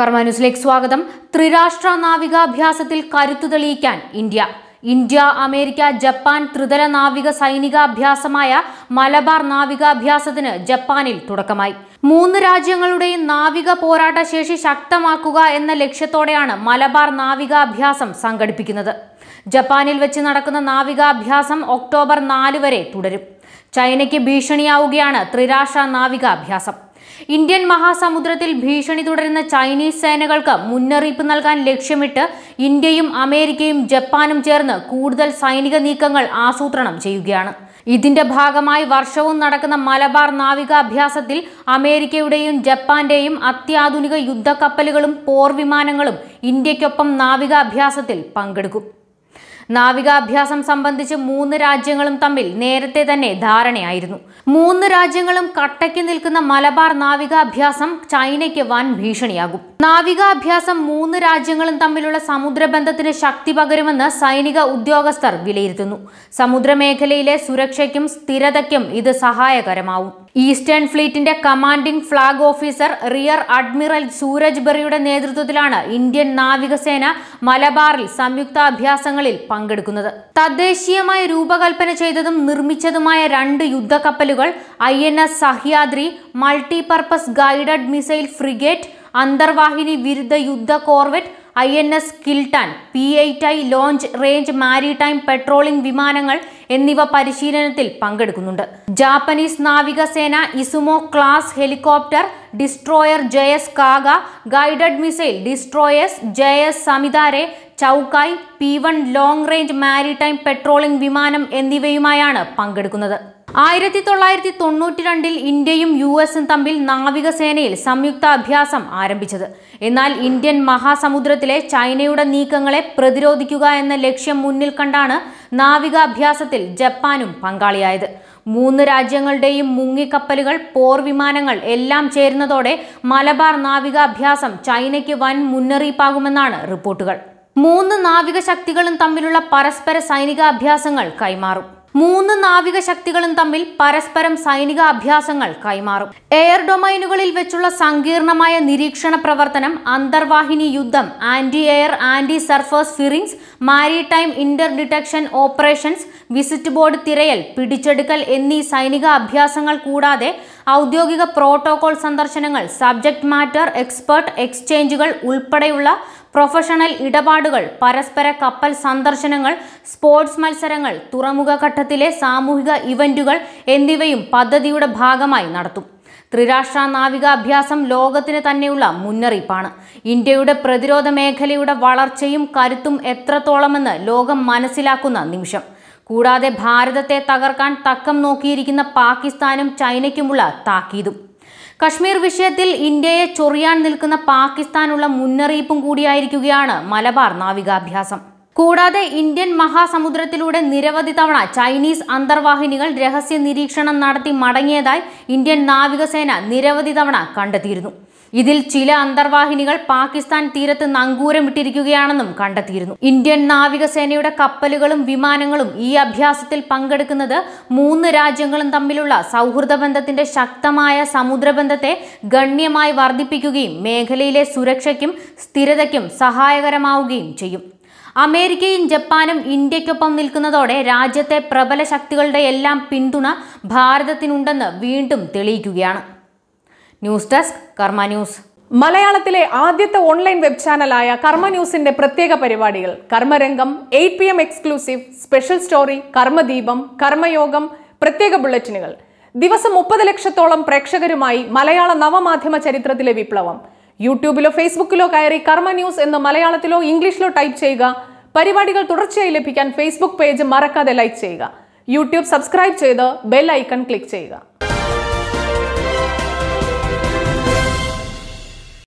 കർമാനുസിലേക്ക് സ്വാഗതം ത്രിരാഷ്ട്ര നാവികാഭ്യാസത്തിൽ കരുത്തു തെളിയിക്കാൻ ഇന്ത്യ ഇന്ത്യ അമേരിക്ക ജപ്പാൻ ത്രിതല നാവിക സൈനികാഭ്യാസമായ മലബാർ നാവികാഭ്യാസത്തിന് ജപ്പാനിൽ തുടക്കമായി മൂന്ന് രാജ്യങ്ങളുടെയും നാവിക പോരാട്ട ശേഷി ശക്തമാക്കുക എന്ന ലക്ഷ്യത്തോടെയാണ് മലബാർ നാവികാഭ്യാസം സംഘടിപ്പിക്കുന്നത് ജപ്പാനിൽ വെച്ച് നടക്കുന്ന നാവികാഭ്യാസം ഒക്ടോബർ നാല് വരെ തുടരും ചൈനയ്ക്ക് ഭീഷണിയാവുകയാണ് ത്രിരാഷ്ട്ര നാവികാഭ്യാസം ഇന്ത്യൻ മഹാസമുദ്രത്തിൽ ഭീഷണി തുടരുന്ന ചൈനീസ് സേനകൾക്ക് മുന്നറിയിപ്പ് നൽകാൻ ലക്ഷ്യമിട്ട് ഇന്ത്യയും അമേരിക്കയും ജപ്പാനും ചേർന്ന് കൂടുതൽ സൈനിക നീക്കങ്ങൾ ആസൂത്രണം ചെയ്യുകയാണ് ഇതിന്റെ ഭാഗമായി വർഷവും നടക്കുന്ന മലബാർ നാവികാഭ്യാസത്തിൽ അമേരിക്കയുടെയും ജപ്പാന്റെയും അത്യാധുനിക യുദ്ധക്കപ്പലുകളും പോർവിമാനങ്ങളും ഇന്ത്യയ്ക്കൊപ്പം നാവികാഭ്യാസത്തിൽ പങ്കെടുക്കും നാവികാഭ്യാസം സംബന്ധിച്ച് മൂന്ന് രാജ്യങ്ങളും തമ്മിൽ നേരത്തെ തന്നെ ധാരണയായിരുന്നു മൂന്ന് രാജ്യങ്ങളും കട്ടയ്ക്ക് നിൽക്കുന്ന മലബാർ നാവികാഭ്യാസം ചൈനയ്ക്ക് വൻ ഭീഷണിയാകും നാവികാഭ്യാസം മൂന്ന് രാജ്യങ്ങളും തമ്മിലുള്ള സമുദ്രബന്ധത്തിന് ശക്തി പകരുമെന്ന് സൈനിക ഉദ്യോഗസ്ഥർ വിലയിരുത്തുന്നു സമുദ്രമേഖലയിലെ സുരക്ഷയ്ക്കും സ്ഥിരതയ്ക്കും ഇത് സഹായകരമാവും ഈസ്റ്റേൺ ഫ്ലീറ്റിന്റെ commanding flag officer rear admiral Suraj ബെറിയുടെ നേതൃത്വത്തിലാണ് ഇന്ത്യൻ നാവികസേന മലബാറിൽ സംയുക്ത അഭ്യാസങ്ങളിൽ പങ്കെടുക്കുന്നത് തദ്ദേശീയമായി രൂപകൽപ്പന ചെയ്തതും നിർമ്മിച്ചതുമായ രണ്ട് യുദ്ധക്കപ്പലുകൾ I N S Sahyadri multipurpose guided missile frigate അന്തർവാഹിനി വിരുദ്ധ യുദ്ധ corvette I N S Kiltan P eight I long range maritime patrolling വിമാനങ്ങൾ എന്നിവ പരിശീലനത്തിൽ പങ്കെടുക്കുന്നുണ്ട് ജാപ്പനീസ് നാവികസേന Izumo class helicopter destroyer J S Kaga guided missile destroyers J S Samidare Chokai P one long range maritime patrolling വിമാനം എന്നിവയുമായാണ് പങ്കെടുക്കുന്നത് ആയിരത്തി തൊള്ളായിരത്തി തൊണ്ണൂറ്റി രണ്ടിൽ ഇന്ത്യയും യു എസും തമ്മിൽ നാവികസേനയിൽ സംയുക്ത അഭ്യാസം ആരംഭിച്ചത് എന്നാൽ ഇന്ത്യൻ മഹാസമുദ്രത്തിലെ ചൈനയുടെ നീക്കങ്ങളെ പ്രതിരോധിക്കുക എന്ന ലക്ഷ്യം മുന്നിൽ കണ്ടാണ് നാവികാഭ്യാസത്തിൽ ജപ്പാനും പങ്കാളിയായത് മൂന്ന് രാജ്യങ്ങളുടെയും മുങ്ങിക്കപ്പലുകൾ വിമാനങ്ങൾ എല്ലാം ചേരുന്നതോടെ മലബാർ നാവികാഭ്യാസം ചൈനയ്ക്ക് വൻ മുന്നറിയിപ്പാകുമെന്നാണ് റിപ്പോർട്ടുകൾ മൂന്ന് നാവിക ശക്തികളും തമ്മിലുള്ള പരസ്പര സൈനികാഭ്യാസങ്ങൾ കൈമാറും മൂന്ന് നാവിക ശക്തികളും തമ്മിൽ പരസ്പരം സൈനിക അഭ്യാസങ്ങൾ കൈമാറും എയർ ഡൊമൈനുകളിൽ വെച്ചുള്ള സങ്കീർണമായ നിരീക്ഷണ പ്രവർത്തനം അന്തർവാഹിനി യുദ്ധം anti air anti surface firings maritime interdiction operations visit board തിരയൽ പിടിച്ചെടുക്കൽ എന്നീ സൈനിക അഭ്യാസങ്ങൾ കൂടാതെ ഔദ്യോഗിക പ്രോട്ടോകോൾ സന്ദർശനങ്ങൾ സബ്ജക്ട് മാറ്റർ എക്സ്പെർട്ട് എക്സ്ചേഞ്ചുകൾ ഉൾപ്പെടെയുള്ള പ്രൊഫഷണൽ ഇടപാടുകൾ പരസ്പര കപ്പൽ സന്ദർശനങ്ങൾ സ്പോർട്സ് മത്സരങ്ങൾ തുറമുഖ ഘട്ടത്തിലെ സാമൂഹിക ഇവന്റുകൾ എന്നിവയും പദ്ധതിയുടെ ഭാഗമായി നടത്തും ത്രിരാഷ്ട്ര നാവികാഭ്യാസം ലോകത്തിന് തന്നെയുള്ള മുന്നറിയിപ്പാണ് ഇന്ത്യയുടെ പ്രതിരോധ മേഖലയുടെ വളർച്ചയും കരുത്തും എത്രത്തോളമെന്ന് ലോകം മനസ്സിലാക്കുന്ന നിമിഷം കൂടാതെ ഭാരതത്തെ തകർക്കാൻ തക്കം നോക്കിയിരിക്കുന്ന പാകിസ്ഥാനും ചൈനയ്ക്കുമുള്ള താക്കീതും കശ്മീർ വിഷയത്തിൽ ഇന്ത്യയെ ചൊറിയാൻ നിൽക്കുന്ന പാകിസ്ഥാനുള്ള മുന്നറിയിപ്പും കൂടിയായിരിക്കുകയാണ് മലബാർ നാവികാഭ്യാസം കൂടാതെ ഇന്ത്യൻ മഹാസമുദ്രത്തിലൂടെ നിരവധി തവണ ചൈനീസ് അന്തർവാഹിനികൾ രഹസ്യ നിരീക്ഷണം നടത്തി മടങ്ങിയതായി ഇന്ത്യൻ നാവികസേന നിരവധി തവണ കണ്ടെത്തിയിരുന്നു ഇതിൽ ചില അന്തർവാഹിനികൾ പാകിസ്ഥാൻ തീരത്ത് നങ്കൂരം വിട്ടിരിക്കുകയാണെന്നും കണ്ടെത്തിയിരുന്നു ഇന്ത്യൻ നാവികസേനയുടെ കപ്പലുകളും വിമാനങ്ങളും ഈ അഭ്യാസത്തിൽ പങ്കെടുക്കുന്നത് മൂന്ന് രാജ്യങ്ങളും തമ്മിലുള്ള സൗഹൃദ ബന്ധത്തിന്റെ ശക്തമായ സമുദ്രബന്ധത്തെ ഗണ്യമായി വർദ്ധിപ്പിക്കുകയും മേഖലയിലെ സുരക്ഷയ്ക്കും സ്ഥിരതയ്ക്കും സഹായകരമാവുകയും ചെയ്യും അമേരിക്കയും ജപ്പാനും ഇന്ത്യക്കൊപ്പം നിൽക്കുന്നതോടെ രാജ്യത്തെ പ്രബല ശക്തികളുടെ എല്ലാം പിന്തുണ ഭാരതത്തിനുണ്ടെന്ന് വീണ്ടും തെളിയിക്കുകയാണ് ന്യൂസ് ഡെസ്ക് കർമ്മ ന്യൂസ് മലയാളത്തിലെ ആദ്യത്തെ ഓൺലൈൻ വെബ് ചാനലായ കർമ്മ ന്യൂസിന്റെ പ്രത്യേക പരിപാടികൾ Karmarangam eight P M exclusive special story Karmadeepam Karmayogam പ്രത്യേക ബുള്ളറ്റിനുകൾ ദിവസം മുപ്പത് ലക്ഷത്തോളം പ്രേക്ഷകരുമായി മലയാള നവമാധ്യമ ചരിത്രത്തിലെ വിപ്ലവം യൂട്യൂബിലോ ഫേസ്ബുക്കിലോ കയറി കർമ്മ ന്യൂസ് എന്ന് മലയാളത്തിലോ ഇംഗ്ലീഷിലോ ടൈപ്പ് ചെയ്യുക പരിപാടികൾ തുടർച്ചയായി ലഭിക്കാൻ ഫേസ്ബുക്ക് പേജ് മറക്കാതെ ലൈക്ക് ചെയ്യുക യൂട്യൂബ് സബ്സ്ക്രൈബ് ചെയ്ത് ബെൽ ഐക്കൺ ക്ലിക്ക് ചെയ്യുക